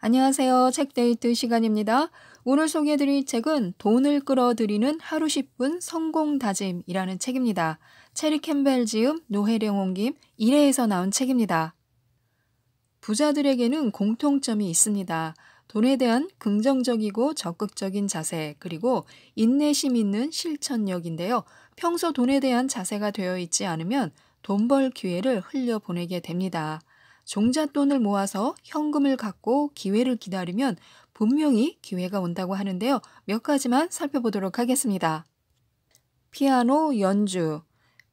안녕하세요. 책데이트 시간입니다. 오늘 소개해드릴 책은 돈을 끌어들이는 하루 10분 성공 다짐이라는 책입니다. 체리 캠벨 지음, 노혜령 옹김 1회에서 나온 책입니다. 부자들에게는 공통점이 있습니다. 돈에 대한 긍정적이고 적극적인 자세, 그리고 인내심 있는 실천력인데요. 평소 돈에 대한 자세가 되어 있지 않으면 돈 벌 기회를 흘려보내게 됩니다. 종잣돈을 모아서 현금을 갖고 기회를 기다리면 분명히 기회가 온다고 하는데요. 몇 가지만 살펴보도록 하겠습니다. 피아노 연주.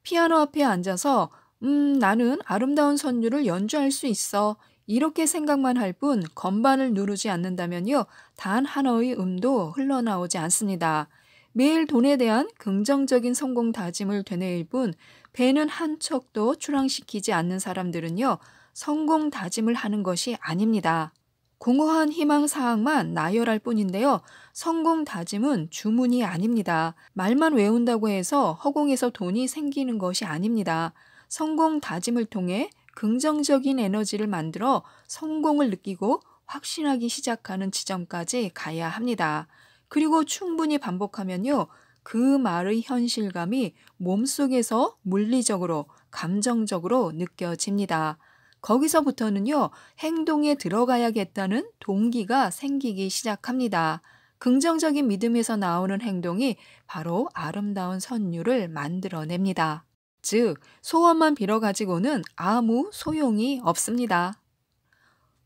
피아노 앞에 앉아서 음, 나는 아름다운 선율을 연주할 수 있어. 이렇게 생각만 할 뿐 건반을 누르지 않는다면요. 단 하나의 음도 흘러나오지 않습니다. 매일 돈에 대한 긍정적인 성공 다짐을 되뇌일 뿐 배는 한 척도 출항시키지 않는 사람들은요. 성공 다짐을 하는 것이 아닙니다. 공허한 희망 사항만 나열할 뿐인데요. 성공 다짐은 주문이 아닙니다. 말만 외운다고 해서 허공에서 돈이 생기는 것이 아닙니다. 성공 다짐을 통해 긍정적인 에너지를 만들어 성공을 느끼고 확신하기 시작하는 지점까지 가야 합니다. 그리고 충분히 반복하면요. 그 말의 현실감이 몸속에서 물리적으로, 감정적으로 느껴집니다. 거기서부터는요, 행동에 들어가야겠다는 동기가 생기기 시작합니다. 긍정적인 믿음에서 나오는 행동이 바로 아름다운 선율을 만들어냅니다. 즉, 소원만 빌어 가지고는 아무 소용이 없습니다.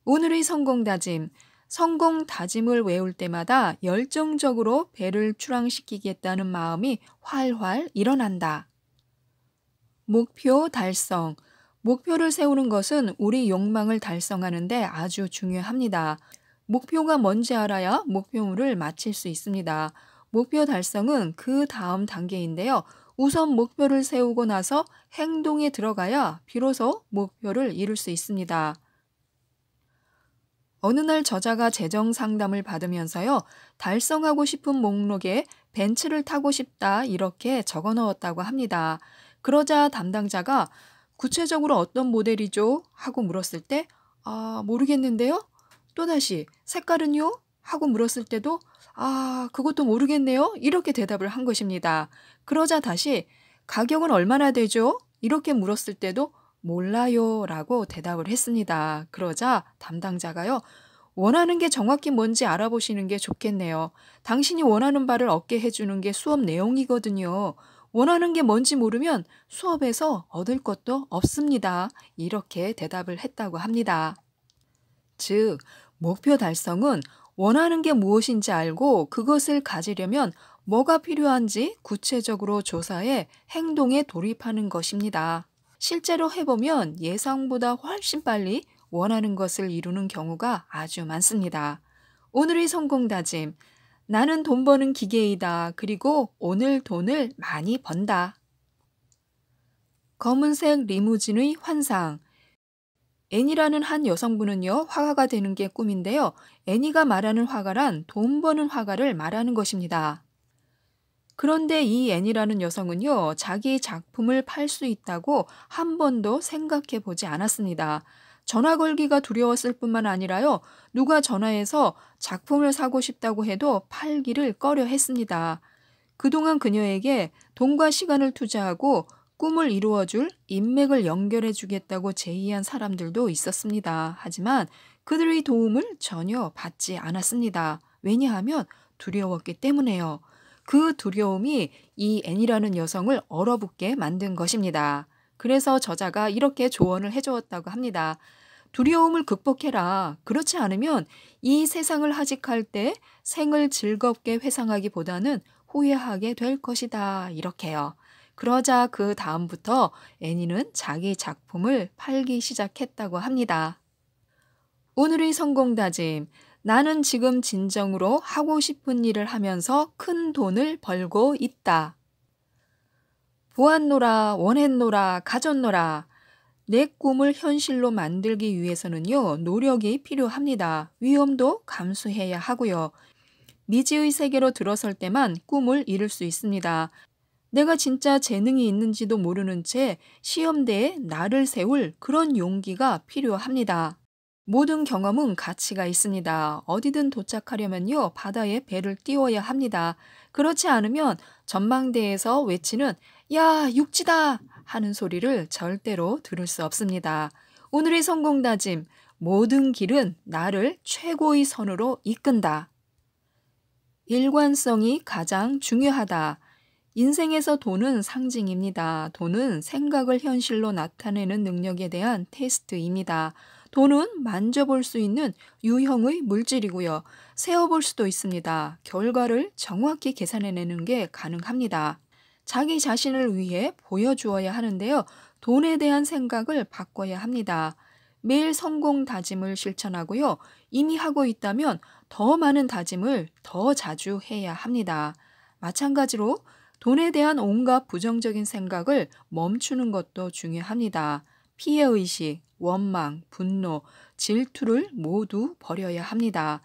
오늘의 성공 다짐. 성공 다짐을 외울 때마다 열정적으로 배를 출항시키겠다는 마음이 활활 일어난다. 목표 달성. 목표를 세우는 것은 우리 욕망을 달성하는데 아주 중요합니다. 목표가 뭔지 알아야 목표물을 마칠 수 있습니다. 목표 달성은 그 다음 단계인데요. 우선 목표를 세우고 나서 행동에 들어가야 비로소 목표를 이룰 수 있습니다. 어느 날 저자가 재정 상담을 받으면서요, 달성하고 싶은 목록에 벤츠를 타고 싶다 이렇게 적어 넣었다고 합니다. 그러자 담당자가 구체적으로 어떤 모델이죠? 하고 물었을 때, 아, 모르겠는데요? 또다시, 색깔은요? 하고 물었을 때도, 아, 그것도 모르겠네요? 이렇게 대답을 한 것입니다. 그러자 다시, 가격은 얼마나 되죠? 이렇게 물었을 때도, 몰라요. 라고 대답을 했습니다. 그러자 담당자가요, 원하는 게 정확히 뭔지 알아보시는 게 좋겠네요. 당신이 원하는 바를 얻게 해주는 게 수업 내용이거든요. 원하는 게 뭔지 모르면 수업에서 얻을 것도 없습니다. 이렇게 대답을 했다고 합니다. 즉, 목표 달성은 원하는 게 무엇인지 알고 그것을 가지려면 뭐가 필요한지 구체적으로 조사해 행동에 돌입하는 것입니다. 실제로 해보면 예상보다 훨씬 빨리 원하는 것을 이루는 경우가 아주 많습니다. 오늘의 성공 다짐, 나는 돈 버는 기계이다. 그리고 오늘 돈을 많이 번다. 검은색 리무진의 환상. 애니라는 한 여성분은요, 화가가 되는 게 꿈인데요. 애니가 말하는 화가란 돈 버는 화가를 말하는 것입니다. 그런데 이 애니라는 여성은요, 자기 작품을 팔 수 있다고 한 번도 생각해 보지 않았습니다. 전화 걸기가 두려웠을 뿐만 아니라요. 누가 전화해서 작품을 사고 싶다고 해도 팔기를 꺼려 했습니다. 그동안 그녀에게 돈과 시간을 투자하고 꿈을 이루어줄 인맥을 연결해주겠다고 제의한 사람들도 있었습니다. 하지만 그들의 도움을 전혀 받지 않았습니다. 왜냐하면 두려웠기 때문에요. 그 두려움이 이 앤이라는 여성을 얼어붙게 만든 것입니다. 그래서 저자가 이렇게 조언을 해주었다고 합니다. 두려움을 극복해라. 그렇지 않으면 이 세상을 하직할 때 생을 즐겁게 회상하기보다는 후회하게 될 것이다. 이렇게요. 그러자 그 다음부터 애니는 자기 작품을 팔기 시작했다고 합니다. 오늘의 성공다짐. 나는 지금 진정으로 하고 싶은 일을 하면서 큰 돈을 벌고 있다. 보았노라, 원했노라, 가졌노라. 내 꿈을 현실로 만들기 위해서는요, 노력이 필요합니다. 위험도 감수해야 하고요. 미지의 세계로 들어설 때만 꿈을 이룰 수 있습니다. 내가 진짜 재능이 있는지도 모르는 채 시험대에 나를 세울 그런 용기가 필요합니다. 모든 경험은 가치가 있습니다. 어디든 도착하려면요, 바다에 배를 띄워야 합니다. 그렇지 않으면 전망대에서 외치는 야, 육지다! 하는 소리를 절대로 들을 수 없습니다. 오늘의 성공 다짐, 모든 길은 나를 최고의 선으로 이끈다. 일관성이 가장 중요하다. 인생에서 돈은 상징입니다. 돈은 생각을 현실로 나타내는 능력에 대한 테스트입니다. 돈은 만져볼 수 있는 유형의 물질이고요. 세어볼 수도 있습니다. 결과를 정확히 계산해내는 게 가능합니다. 자기 자신을 위해 보여주어야 하는데요. 돈에 대한 생각을 바꿔야 합니다. 매일 성공 다짐을 실천하고요. 이미 하고 있다면 더 많은 다짐을 더 자주 해야 합니다. 마찬가지로 돈에 대한 온갖 부정적인 생각을 멈추는 것도 중요합니다. 피해의식, 원망, 분노, 질투를 모두 버려야 합니다.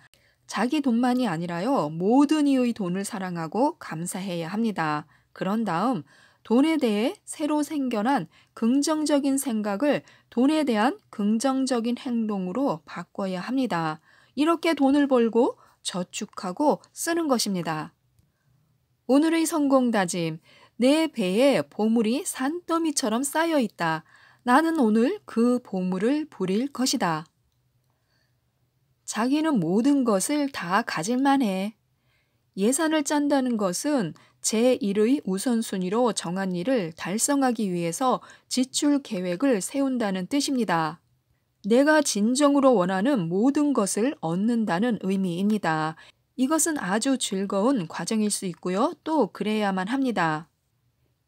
자기 돈만이 아니라요. 모든 이의 돈을 사랑하고 감사해야 합니다. 그런 다음 돈에 대해 새로 생겨난 긍정적인 생각을 돈에 대한 긍정적인 행동으로 바꿔야 합니다. 이렇게 돈을 벌고 저축하고 쓰는 것입니다. 오늘의 성공 다짐. 내 배에 보물이 산더미처럼 쌓여 있다. 나는 오늘 그 보물을 부릴 것이다. 자기는 모든 것을 다 가질만 해. 예산을 짠다는 것은 제1의 우선순위로 정한 일을 달성하기 위해서 지출 계획을 세운다는 뜻입니다. 내가 진정으로 원하는 모든 것을 얻는다는 의미입니다. 이것은 아주 즐거운 과정일 수 있고요. 또 그래야만 합니다.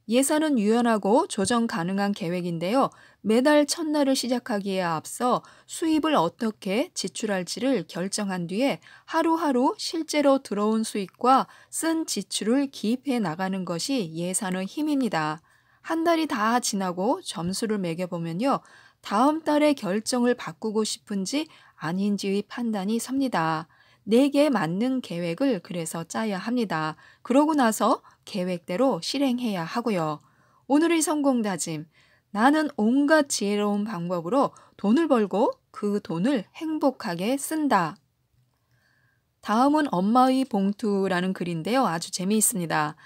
예산은 유연하고 조정 가능한 계획인데요. 매달 첫날을 시작하기에 앞서 수입을 어떻게 지출할지를 결정한 뒤에 하루하루 실제로 들어온 수익과 쓴 지출을 기입해 나가는 것이 예산의 힘입니다. 한 달이 다 지나고 점수를 매겨보면요. 다음 달에 결정을 바꾸고 싶은지 아닌지의 판단이 섭니다. 내게 네 맞는 계획을 그래서 짜야 합니다. 그러고 나서 계획대로 실행해야 하고요. 오늘의 성공 다짐. 나는 온갖 지혜로운 방법으로 돈을 벌고 그 돈을 행복하게 쓴다. 다음은 엄마의 봉투라는 글인데요. 아주 재미있습니다.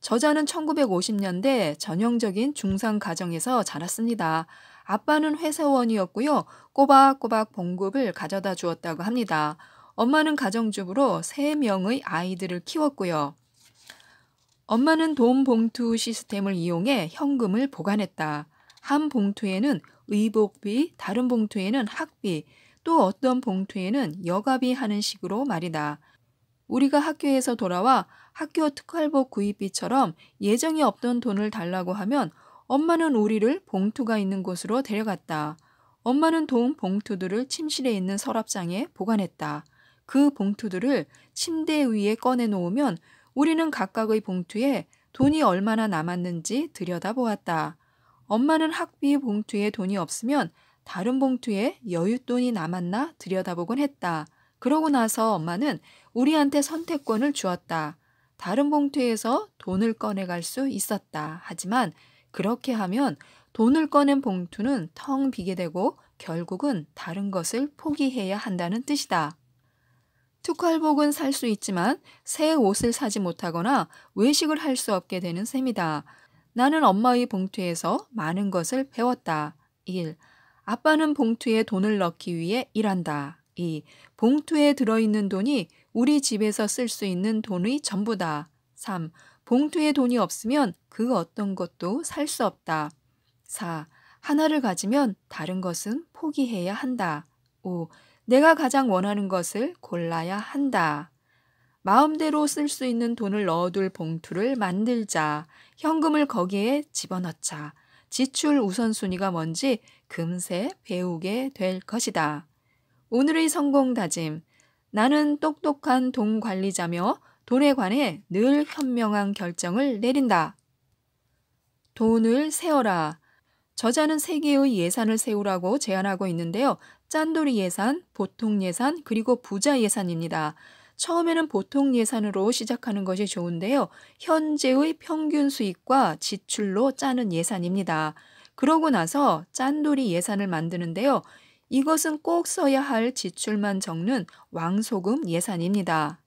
저자는 1950년대 전형적인 중산 가정에서 자랐습니다. 아빠는 회사원이었고요. 꼬박꼬박 봉급을 가져다 주었다고 합니다. 엄마는 가정주부로 3명의 아이들을 키웠고요. 엄마는 돈 봉투 시스템을 이용해 현금을 보관했다. 한 봉투에는 의복비, 다른 봉투에는 학비, 또 어떤 봉투에는 여가비 하는 식으로 말이다. 우리가 학교에서 돌아와 학교 특활복 구입비처럼 예정이 없던 돈을 달라고 하면 엄마는 우리를 봉투가 있는 곳으로 데려갔다. 엄마는 돈 봉투들을 침실에 있는 서랍장에 보관했다. 그 봉투들을 침대 위에 꺼내놓으면 우리는 각각의 봉투에 돈이 얼마나 남았는지 들여다보았다. 엄마는 학비 봉투에 돈이 없으면 다른 봉투에 여윳돈이 남았나 들여다보곤 했다. 그러고 나서 엄마는 우리한테 선택권을 주었다. 다른 봉투에서 돈을 꺼내갈 수 있었다. 하지만 그렇게 하면 돈을 꺼낸 봉투는 텅 비게 되고 결국은 다른 것을 포기해야 한다는 뜻이다. 특활복은 살 수 있지만 새 옷을 사지 못하거나 외식을 할 수 없게 되는 셈이다. 나는 엄마의 봉투에서 많은 것을 배웠다. 1. 아빠는 봉투에 돈을 넣기 위해 일한다. 2. 봉투에 들어있는 돈이 우리 집에서 쓸 수 있는 돈의 전부다. 3. 봉투에 돈이 없으면 그 어떤 것도 살 수 없다. 4. 하나를 가지면 다른 것은 포기해야 한다. 5. 내가 가장 원하는 것을 골라야 한다. 마음대로 쓸 수 있는 돈을 넣어둘 봉투를 만들자. 현금을 거기에 집어넣자. 지출 우선순위가 뭔지 금세 배우게 될 것이다. 오늘의 성공 다짐. 나는 똑똑한 돈 관리자며 돈에 관해 늘 현명한 결정을 내린다. 돈을 세어라. 저자는 세계의 예산을 세우라고 제안하고 있는데요. 짠돌이 예산, 보통 예산, 그리고 부자 예산입니다. 처음에는 보통 예산으로 시작하는 것이 좋은데요. 현재의 평균 수익과 지출로 짜는 예산입니다. 그러고 나서 짠돌이 예산을 만드는데요. 이것은 꼭 써야 할 지출만 적는 왕소금 예산입니다.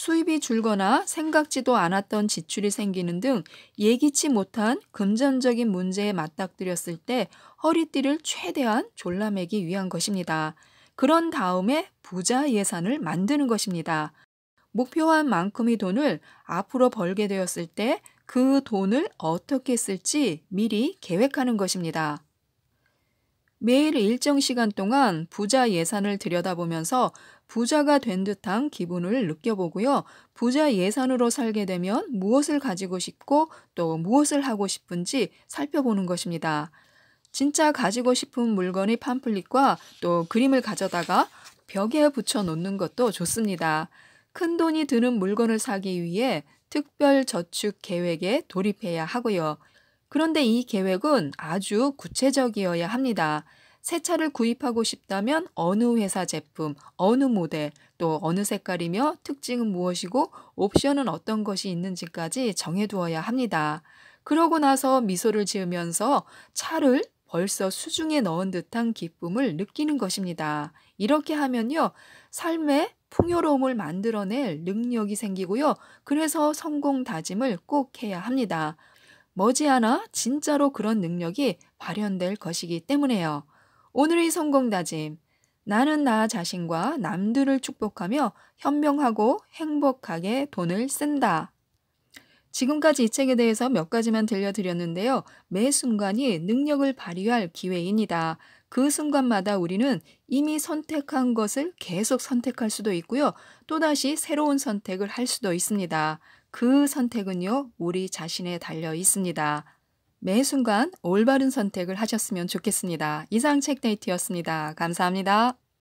수입이 줄거나 생각지도 않았던 지출이 생기는 등 예기치 못한 금전적인 문제에 맞닥뜨렸을 때 허리띠를 최대한 졸라매기 위한 것입니다. 그런 다음에 부자 예산을 만드는 것입니다. 목표한 만큼의 돈을 앞으로 벌게 되었을 때 그 돈을 어떻게 쓸지 미리 계획하는 것입니다. 매일 일정 시간 동안 부자 예산을 들여다보면서 부자가 된 듯한 기분을 느껴보고요. 부자 예산으로 살게 되면 무엇을 가지고 싶고 또 무엇을 하고 싶은지 살펴보는 것입니다. 진짜 가지고 싶은 물건의 팜플릿과 또 그림을 가져다가 벽에 붙여 놓는 것도 좋습니다. 큰 돈이 드는 물건을 사기 위해 특별 저축 계획에 돌입해야 하고요. 그런데 이 계획은 아주 구체적이어야 합니다. 새 차를 구입하고 싶다면 어느 회사 제품, 어느 모델, 또 어느 색깔이며 특징은 무엇이고 옵션은 어떤 것이 있는지까지 정해두어야 합니다. 그러고 나서 미소를 지으면서 차를 벌써 수중에 넣은 듯한 기쁨을 느끼는 것입니다. 이렇게 하면요. 삶의 풍요로움을 만들어낼 능력이 생기고요. 그래서 성공 다짐을 꼭 해야 합니다. 머지않아 진짜로 그런 능력이 발현될 것이기 때문에요. 오늘의 성공 다짐. 나는 나 자신과 남들을 축복하며 현명하고 행복하게 돈을 쓴다. 지금까지 이 책에 대해서 몇 가지만 들려드렸는데요. 매 순간이 능력을 발휘할 기회입니다. 그 순간마다 우리는 이미 선택한 것을 계속 선택할 수도 있고요. 또다시 새로운 선택을 할 수도 있습니다. 그 선택은요, 우리 자신에 달려 있습니다. 매 순간 올바른 선택을 하셨으면 좋겠습니다. 이상 책데이트였습니다. 감사합니다.